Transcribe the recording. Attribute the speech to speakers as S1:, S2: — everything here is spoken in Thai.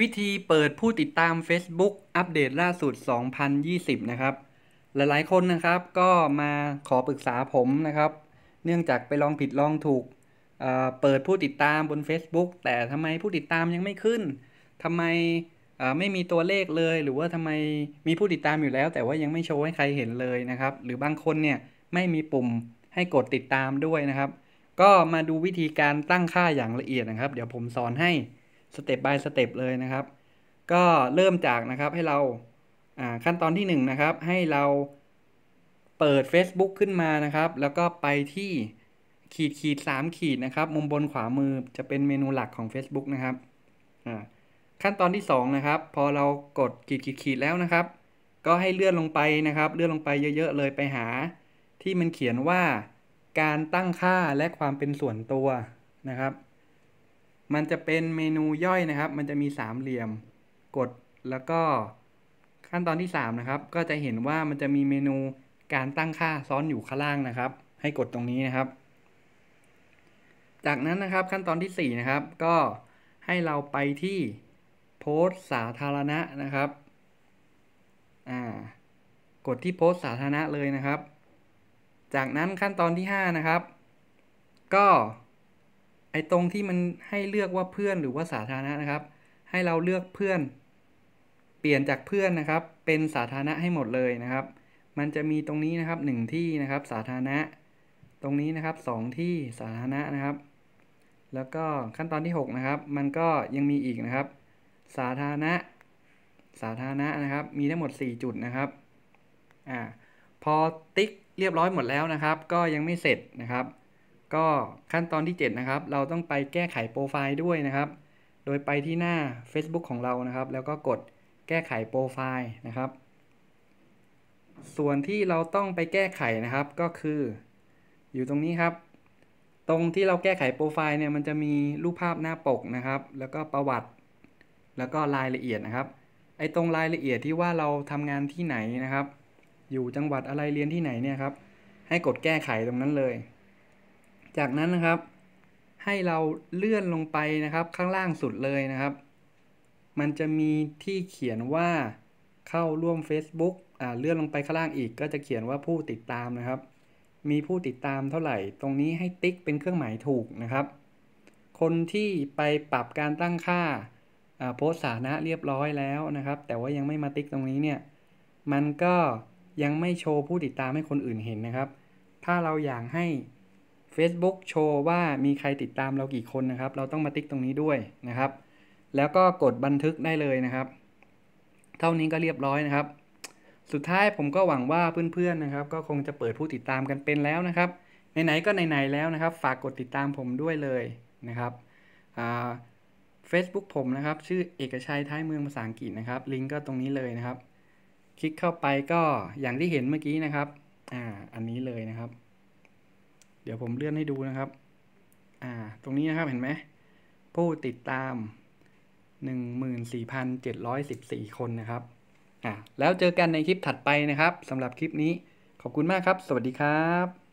S1: วิธีเปิดผู้ติดตาม Facebook อัปเดตล่าสุด2020นะครับหลายๆ คนนะครับก็มาขอปรึกษาผมนะครับ เนื่องจากไปลองผิดลองถูกเเปิดผู้ติดตามบน Facebook แต่ทำไมผู้ติดตามยังไม่ขึ้นทำไมไม่มีตัวเลขเลย หรือว่าทำไมมีผู้ติดตามอยู่แล้ว แต่ว่ายังไม่โชว์ให้ใครเห็นเลยนะครับหรือบางคนเนี่ยไม่มีปุ่มให้กดติดตามด้วยนะครับ ก็มาดูวิธีการตั้งค่าอย่างละเอียดนะครับเดี๋ยวผมสอนให้สเต็ปบายสเต็ปเลยนะครับ ก็เริ่มจากนะครับให้เราขั้นตอนที่1นนะครับให้เราเปิด Facebook ขึ้นมานะครับ แล้วก็ไปที่ขีดขีดสามขีดนะครับ มุมบนขวามือจะเป็นเมนูหลักของ Facebook นะครับขั้นตอนที่2นะครับพอเรากดขีดขีดขีดแล้วนะครับ ก็ให้เลื่อนลงไปนะครับเลื่อนลงไปเยอะๆเลยไปหา ที่มันเขียนว่าการตั้งค่าและความเป็นส่วนตัวนะครับมันจะเป็นเมนูย่อยนะครับ มันจะมีสามเหลี่ยม กดแล้วก็ขั้นตอนที่ 3 นะครับ ก็จะเห็นว่ามันจะมีเมนูการตั้งค่าซ้อนอยู่ข้างล่างนะครับ ให้กดตรงนี้นะครับ จากนั้นนะครับ ขั้นตอนที่4นะครับ ก็ให้เราไปที่โพสสาธารณะนะครับ อ่า กดที่โพสสาธารณะเลยนะครับ จากนั้นขั้นตอนที่ 5 นะครับ ก็ไอตรงที่มันให้เลือกว่าเพื่อนหรือว่าสาธารณะนะครับ ให้เราเลือกเพื่อน เปลี่ยนจากเพื่อนนะครับ เป็นสาธารณะให้หมดเลยนะครับ มันจะมีตรงนี้นะครับ1ที่นะครับ สาธารณะตรงนี้นะครับ2ที่สาธารณะนะครับแล้วก็ขั้นตอนที่ 6 นะครับ มันก็ยังมีอีกนะครับ สาธารณะสาธารณะนะครับ มีทั้งหมด 4 จุดนะครับอ่าพอติ๊กเรียบร้อยหมดแล้วนะครับ ก็ยังไม่เสร็จนะครับก็ขั้นตอนที่ 7 นะครับ เราต้องไปแก้ไขโปรไฟล์ด้วยนะครับโดยไปที่หน้า Facebook ของเรานะครับ แล้วก็กดแก้ไขโปรไฟล์นะครับส่วนที่เราต้องไปแก้ไขนะครับก็คือ อยู่ตรงนี้ครับ ตรงที่เราแก้ไขโปรไฟล์เนี่ยมันจะมีรูปภาพหน้าปกนะครับ แล้วก็ประวัติ แล้วก็รายละเอียดนะครับไอ้ตรงรายละเอียดที่ว่าเราทำงานที่ไหนนะครับ อยู่จังหวัดอะไรเรียนที่ไหนเนี่ยครับ ให้กดแก้ไขตรงนั้นเลยจากนั้นนะครับให้เราเลื่อนลงไปนะครับข้างล่างสุดเลยนะครับ มันจะมีที่เขียนว่าเข้าร่วม Facebook อ่าเลื่อนลงไปข้างล่างอีก ก็จะเขียนว่าผู้ติดตามนะครับ มีผู้ติดตามเท่าไหร่ ตรงนี้ให้ติ๊กเป็นเครื่องหมายถูกนะครับ คนที่ไปปรับการตั้งค่าอ่าโพสสานะเรียบร้อยแล้วนะครับ แต่ว่ายังไม่มาติ๊กตรงนี้เนี่ยมันก็ยังไม่โชว์ผู้ติดตามให้คนอื่นเห็นนะครับ ถ้าเราอยากให้ Facebook โชว์ว่ามีใครติดตามเรากี่คนนะครับ เราต้องมาติ๊กตรงนี้ด้วยนะครับ แล้วก็กดบันทึกได้เลยนะครับ เท่านี้ก็เรียบร้อยนะครับ สุดท้ายผมก็หวังว่าเพื่อนๆนะครับ ก็คงจะเปิดผู้ติดตามกันเป็นแล้วนะครับไหนๆก็ไหนๆแล้วนะครับ ฝากกดติดตามผมด้วยเลยนะครับเฟซบุ๊กผมนะครับ ชื่อเอกชัยท้ายเมืองภาษาอังกฤษนะครับลิงก์ก็ตรงนี้เลยนะครับ คลิกเข้าไปก็อย่างที่เห็นเมื่อกี้นะครับอ่าอันนี้เลยนะครับเดี๋ยวผมเลื่อนให้ดูนะครับ อ่า ตรงนี้นะครับเห็นไหม ผู้ติดตาม 14,714 คนนะครับ อ่าแล้วเจอกันในคลิปถัดไปนะครับ สำหรับคลิปนี้ ขอบคุณมากครับ สวัสดีครับ